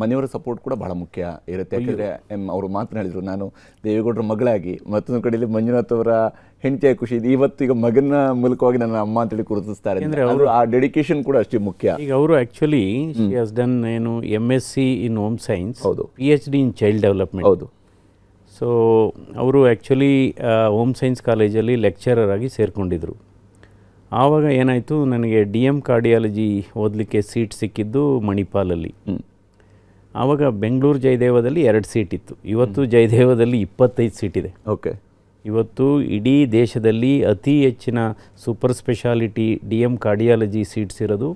ಮನೆಯವರ ಸಪೋರ್ಟ್ ಕೂಡ ಬಹಳ ಮುಖ್ಯ ಇರುತ್ತೆ ಎಮ್ ಅವರು ಮಾತ್ರ ನಾನು ದೇವೇಗೌಡರ ಮಗಳಾಗಿ ಮತ್ತೊಂದು ಕಡೆಯಲ್ಲಿ ಮಂಜುನಾಥ್ ಅವರ ಹೆಂಡತಿಯ ಖುಷಿ ಇದೆ ಇವತ್ತು ಈಗ ಮಗನ ಮೂಲಕವಾಗಿ ನನ್ನ ಅಮ್ಮ ಅಂತೇಳಿ ಗುರುತಿಸ್ತಾರೆ ಅಂದರೆ ಅವರು ಆ ಡೆಡಿಕೇಶನ್ ಕೂಡ ಅಷ್ಟೇ ಮುಖ್ಯ ಈಗ ಅವರು ಆ್ಯಕ್ಚುಲಿ ಡನ್ ಏನು M S C in home science ಹೌದು P H D in child development ಹೌದು ಸೊ ಅವರು ಆ್ಯಕ್ಚುಲಿ ಹೋಮ್ ಸೈನ್ಸ್ ಕಾಲೇಜಲ್ಲಿ ಲೆಕ್ಚರರ್ ಆಗಿ ಸೇರಿಕೊಂಡಿದ್ರು ಆವಾಗ ಏನಾಯಿತು ನನಗೆ ಡಿ ಎಮ್ ಕಾರ್ಡಿಯಾಲಜಿ ಓದಲಿಕ್ಕೆ ಸೀಟ್ ಸಿಕ್ಕಿದ್ದು ಮಣಿಪಾಲಲ್ಲಿ ಆವಾಗ ಬೆಂಗಳೂರು ಜಯದೇವದಲ್ಲಿ ಎರಡು ಸೀಟ್ ಇತ್ತು ಇವತ್ತು ಜಯದೇವದಲ್ಲಿ ಇಪ್ಪತ್ತೈದು ಸೀಟ್ ಇದೆ ಓಕೆ ಇವತ್ತು ಇಡೀ ದೇಶದಲ್ಲಿ ಅತಿ ಹೆಚ್ಚಿನ super speciality D M cardiology seats ಇರೋದು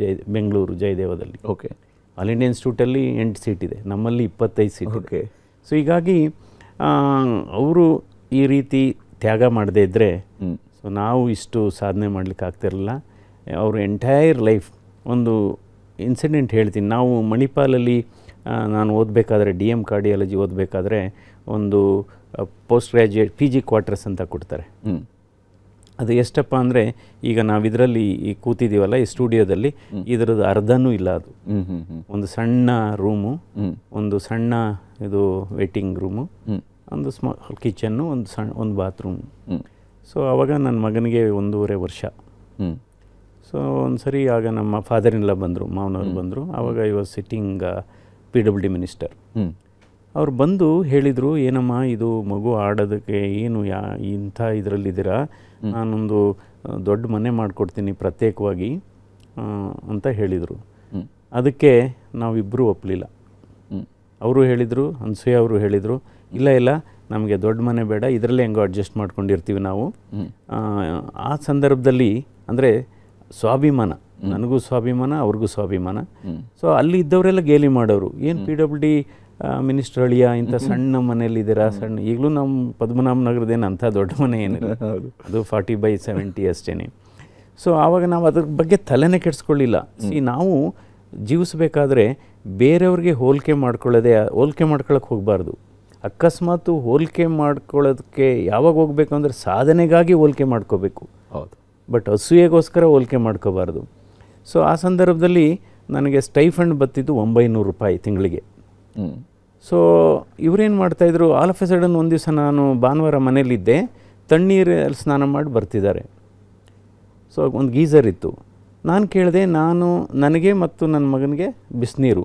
ಜಯ ಬೆಂಗಳೂರು ಜಯದೇವದಲ್ಲಿ ಓಕೆ ಆಲ್ ಇಂಡಿಯಾ ಇನ್ಸ್ಟಿಟ್ಯೂಟಲ್ಲಿ ಎಂಟು ಸೀಟ್ ಇದೆ ನಮ್ಮಲ್ಲಿ ಇಪ್ಪತ್ತೈದು ಸೀಟ್ ಓಕೆ ಸೊ ಹೀಗಾಗಿ ಅವರು ಈ ರೀತಿ ತ್ಯಾಗ ಮಾಡದೇ ಇದ್ದರೆ ಸೊ ನಾವು ಇಷ್ಟು ಸಾಧನೆ ಮಾಡಲಿಕ್ಕೆ ಆಗ್ತಿರಲಿಲ್ಲ ಅವರು ಎಂಟೈರ್ ಲೈಫ್ ಒಂದು ಇನ್ಸಿಡೆಂಟ್ ಹೇಳ್ತೀನಿ ನಾವು ಮಣಿಪಾಲಲ್ಲಿ ನಾನು ಓದಬೇಕಾದ್ರೆ ಡಿ ಎಮ್ ಕಾರ್ಡಿಯಾಲಜಿ ಓದಬೇಕಾದ್ರೆ ಒಂದು post graduate P G quarters ಅಂತ ಕೊಡ್ತಾರೆ ಅದು ಎಷ್ಟಪ್ಪ ಅಂದರೆ ಈಗ ನಾವು ಈ ಕೂತಿದ್ದೀವಲ್ಲ ಈ ಸ್ಟುಡಿಯೋದಲ್ಲಿ ಇದರದ್ದು ಅರ್ಧನೂ ಇಲ್ಲ ಅದು ಒಂದು ಸಣ್ಣ ರೂಮು ಒಂದು ಸಣ್ಣ ಇದು ವೇಟಿಂಗ್ ರೂಮು ಒಂದು ಸ್ಮಾಲ್ ಕಿಚನ್ನು ಒಂದು ಸಣ್ಣ ಒಂದು ಬಾತ್ರೂಮ್ ಸೊ ಆವಾಗ ನನ್ನ ಮಗನಿಗೆ ಒಂದೂವರೆ ವರ್ಷ ಸೊ ಒಂದು ಸರಿ ಆಗ ನಮ್ಮ ಫಾದರ್ ಬಂದರು ಮಾವನವ್ರು ಬಂದರು ಆವಾಗ I was sitting P W D minister ಅವ್ರು ಬಂದು ಹೇಳಿದರು ಏನಮ್ಮ ಇದು ಮಗು ಆಡೋದಕ್ಕೆ ಏನು ಯಾ ಇಂಥ ಇದರಲ್ಲಿದ್ದೀರಾ ನಾನೊಂದು ದೊಡ್ಡ ಮನೆ ಮಾಡಿಕೊಡ್ತೀನಿ ಪ್ರತ್ಯೇಕವಾಗಿ ಅಂತ ಹೇಳಿದರು ಅದಕ್ಕೆ ನಾವಿಬ್ಬರು ಒಪ್ಪಲಿಲ್ಲ ಅವರು ಹೇಳಿದರು ಅನ್ಸೂಯ ಅವರು ಹೇಳಿದರು ಇಲ್ಲ ಇಲ್ಲ ನಮಗೆ ದೊಡ್ಡ ಮನೆ ಬೇಡ ಇದರಲ್ಲೇ ಹೆಂಗೋ ಅಡ್ಜಸ್ಟ್ ಮಾಡ್ಕೊಂಡಿರ್ತೀವಿ ನಾವು ಆ ಸಂದರ್ಭದಲ್ಲಿ ಅಂದರೆ ಸ್ವಾಭಿಮಾನ ನನಗೂ ಸ್ವಾಭಿಮಾನ ಅವ್ರಿಗೂ ಸ್ವಾಭಿಮಾನ ಸೊ ಅಲ್ಲಿ ಇದ್ದವರೆಲ್ಲ ಗೇಲಿ ಮಾಡೋರು ಏನು ಪಿ ಡಬ್ಲ್ಯೂ ಡಿ ಮಿನಿಸ್ಟರ್ ಅಳಿಯ ಇಂಥ ಸಣ್ಣ ಇದ್ದೀರಾ ಸಣ್ಣ ಈಗಲೂ ನಮ್ಮ ಪದ್ಮನಾಭ ಏನು ಅಂಥ ದೊಡ್ಡ ಮನೆ ಏನಿಲ್ಲ ಅದು ಫಾರ್ಟಿ ಬೈ ಸೆವೆಂಟಿ ಅಷ್ಟೇ ಸೊ ಆವಾಗ ನಾವು ಅದ್ರ ಬಗ್ಗೆ ತಲೆನೇ ಕೆಡಿಸ್ಕೊಳ್ಳಿಲ್ಲ ಸಿ ನಾವು ಜೀವಿಸಬೇಕಾದ್ರೆ ಬೇರೆಯವ್ರಿಗೆ ಹೋಲಿಕೆ ಮಾಡ್ಕೊಳ್ಳೋದೆ ಹೋಲಿಕೆ ಮಾಡ್ಕೊಳ್ಳೋಕೆ ಹೋಗಬಾರ್ದು ಅಕಸ್ಮಾತು ಹೋಲಿಕೆ ಮಾಡ್ಕೊಳ್ಳೋದಕ್ಕೆ ಯಾವಾಗ ಹೋಗಬೇಕು ಅಂದರೆ ಸಾಧನೆಗಾಗಿ ಹೋಲಿಕೆ ಮಾಡ್ಕೋಬೇಕು ಹೌದು ಬಟ್ ಹಸುವೆಗೋಸ್ಕರ ಹೋಲಿಕೆ ಮಾಡ್ಕೋಬಾರ್ದು ಸೊ ಆ ಸಂದರ್ಭದಲ್ಲಿ ನನಗೆ ಸ್ಟೈಫಂಡ್ ಬತ್ತಿದ್ದು ಒಂಬೈನೂರು ರೂಪಾಯಿ ತಿಂಗಳಿಗೆ ಸೊ ಇವರೇನು ಮಾಡ್ತಾಯಿದ್ರು ಆಲ್ ಆಫ್ ಎ ಸಡನ್ ಒಂದು ದಿವಸ ನಾನು ಭಾನುವಾರ ಮನೇಲಿದ್ದೆ ತಣ್ಣೀರಲ್ಲಿ ಸ್ನಾನ ಮಾಡಿ ಬರ್ತಿದ್ದಾರೆ ಸೊ ಒಂದು ಗೀಝರ್ ಇತ್ತು ನಾನು ಕೇಳಿದೆ ನಾನು ನನಗೆ ಮತ್ತು ನನ್ನ ಮಗನಿಗೆ ಬಿಸಿನೀರು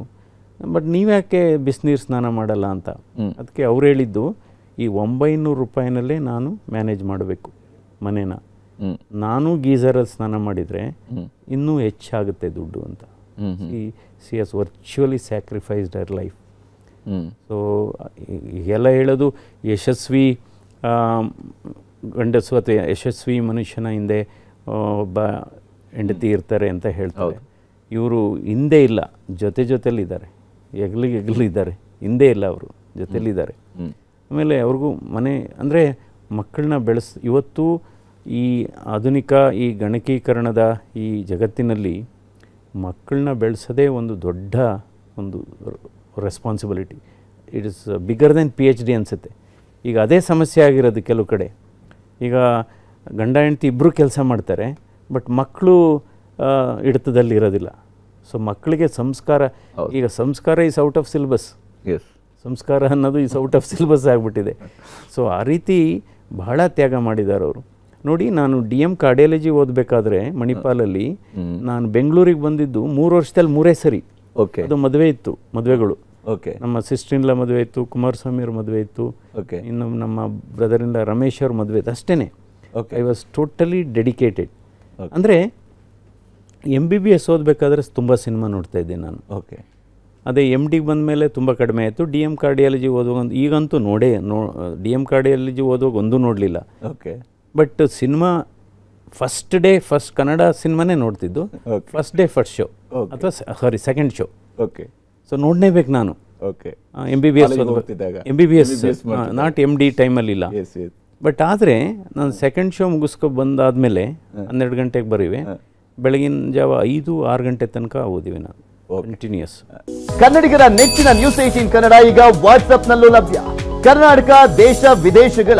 ಬಟ್ ನೀವ್ಯಾಕೆ ಬಿಸಿನೀರು ಸ್ನಾನ ಮಾಡಲ್ಲ ಅಂತ ಅದಕ್ಕೆ ಅವ್ರು ಹೇಳಿದ್ದು ಈ ಒಂಬೈನೂರು ರೂಪಾಯಿನಲ್ಲೇ ನಾನು ಮ್ಯಾನೇಜ್ ಮಾಡಬೇಕು ಮನೇನ ನಾನು ಗೀಝರಲ್ಲಿ ಸ್ನಾನ ಮಾಡಿದರೆ ಇನ್ನೂ ಹೆಚ್ಚಾಗುತ್ತೆ ದುಡ್ಡು ಅಂತ ಈ C S virtually sacrificed our life so ಎಲ್ಲ ಹೇಳೋದು ಯಶಸ್ವಿ ಗಂಡಸು ಅಥವಾ ಯಶಸ್ವಿ ಮನುಷ್ಯನ ಹಿಂದೆ ಒಬ್ಬ ಹೆಂಡತಿ ಇರ್ತಾರೆ ಅಂತ ಹೇಳ್ತಾರೆ ಇವರು ಹಿಂದೆ ಇಲ್ಲ ಜೊತೆ ಜೊತೆಲಿದ್ದಾರೆ ಹೆಗ್ಲಿಗೆ ಇದ್ದಾರೆ ಹಿಂದೆ ಇಲ್ಲ ಅವರು ಜೊತೆಲಿದ್ದಾರೆ ಆಮೇಲೆ ಅವ್ರಿಗೂ ಮನೆ ಅಂದರೆ ಮಕ್ಕಳನ್ನ ಬೆಳೆಸ್ ಇವತ್ತು ಈ ಆಧುನಿಕ ಈ ಗಣಕೀಕರಣದ ಈ ಜಗತ್ತಿನಲ್ಲಿ ಮಕ್ಕಳನ್ನ ಬೆಳೆಸೋದೇ ಒಂದು ದೊಡ್ಡ ಒಂದು responsibility it is bigger than P H D ಅನಿಸುತ್ತೆ ಈಗ ಅದೇ ಸಮಸ್ಯೆ ಆಗಿರೋದು ಕೆಲವು ಕಡೆ ಈಗ ಗಂಡ ಹೆಂಡತಿ ಇಬ್ಬರು ಕೆಲಸ ಮಾಡ್ತಾರೆ ಬಟ್ ಮಕ್ಕಳು ಹಿಡಿತದಲ್ಲಿ ಇರೋದಿಲ್ಲ ಸೊ ಮಕ್ಕಳಿಗೆ ಸಂಸ್ಕಾರ ಈಗ ಸಂಸ್ಕಾರ ಈಸ್ ಔಟ್ ಆಫ್ ಸಿಲೆಬಸ್ ಸಂಸ್ಕಾರ ಅನ್ನೋದು ಈಸ್ ಔಟ್ ಆಫ್ ಸಿಲೆಬಸ್ ಆಗಿಬಿಟ್ಟಿದೆ ಸೊ ಆ ರೀತಿ ಬಹಳ ತ್ಯಾಗ ಮಾಡಿದ್ದಾರೆ ಅವರು ನೋಡಿ ನಾನು ಡಿ ಎಮ್ ಕಾರ್ಡಿಯಾಲಜಿ ಓದಬೇಕಾದ್ರೆ ಮಣಿಪಾಲಲ್ಲಿ ನಾನು ಬೆಂಗಳೂರಿಗೆ ಬಂದಿದ್ದು ಮೂರು ವರ್ಷದಲ್ಲಿ ಮೂರೇ ಸರಿ ಓಕೆ ಅದು ಮದುವೆ ಇತ್ತು ಮದುವೆಗಳು ಓಕೆ ನಮ್ಮ ಸಿಸ್ಟ್ರಿನ್ಲ ಮದುವೆ ಇತ್ತು ಕುಮಾರಸ್ವಾಮಿ ಅವ್ರ ಮದುವೆ ಇತ್ತು ಓಕೆ ಇನ್ನು ನಮ್ಮ ಬ್ರದರಿಂದ ರಮೇಶ್ ಅವ್ರ ಮದುವೆ ಇತ್ತು ಅಷ್ಟೇ okay I was totally dedicated ಅಂದರೆ ಎಮ್ ಬಿ ಬಿ ಎಸ್ ಓದಬೇಕಾದ್ರೆ ತುಂಬ ಸಿನಿಮಾ ನೋಡ್ತಾ ಇದ್ದೆ ನಾನು ಓಕೆ ಅದೇ ಎಮ್ ಡಿಗೆ ಬಂದ ಮೇಲೆ ತುಂಬ ಕಡಿಮೆ ಆಯಿತು ಡಿ ಎಮ್ ಕಾರ್ಡಿಯಾಲಜಿ ಓದುವಾಗ ಈಗಂತೂ ನೋಡೇ ನೋ ಡಿ ಎಮ್ ಕಾರ್ಡಿಯಾಲಜಿ ಓದುವಾಗ ಒಂದೂ ನೋಡಲಿಲ್ಲ okay but cinema first day first Kannada ಸಿನಿಮಾನೇ ನೋಡ್ತಿದ್ದು ಫಸ್ಟ್ ಡೇ ಫಸ್ಟ್ ಶೋ ಅಥವಾ sorry second show okay so ಬೇಕು ನಾನು okay M B B S M B B S not M D ಟೈಮಲ್ಲಿ ಇಲ್ಲ ಬಟ್ ಆದರೆ ನಾನು ಸೆಕೆಂಡ್ ಶೋ ಮುಗಿಸ್ಕೊ ಬಂದಾದ್ಮೇಲೆ ಹನ್ನೆರಡು ಗಂಟೆಗೆ ಬರೀವಿ ಬೆಳಗಿನ ಜಾವ ಐದು ಆರು ಗಂಟೆ ತನಕ ಓದಿವಿ ನಾನು ಕಂಟಿನ್ಯೂಸ್ ಕನ್ನಡಿಗರ ನೆಚ್ಚಿನ ನ್ಯೂಸ್ ಏಟೀನ್ ಕನ್ನಡ ಈಗ ವಾಟ್ಸ್ಆಪ್ನಲ್ಲೂ ಲಭ್ಯ ಕರ್ನಾಟಕ ದೇಶ ವಿದೇಶಗಳ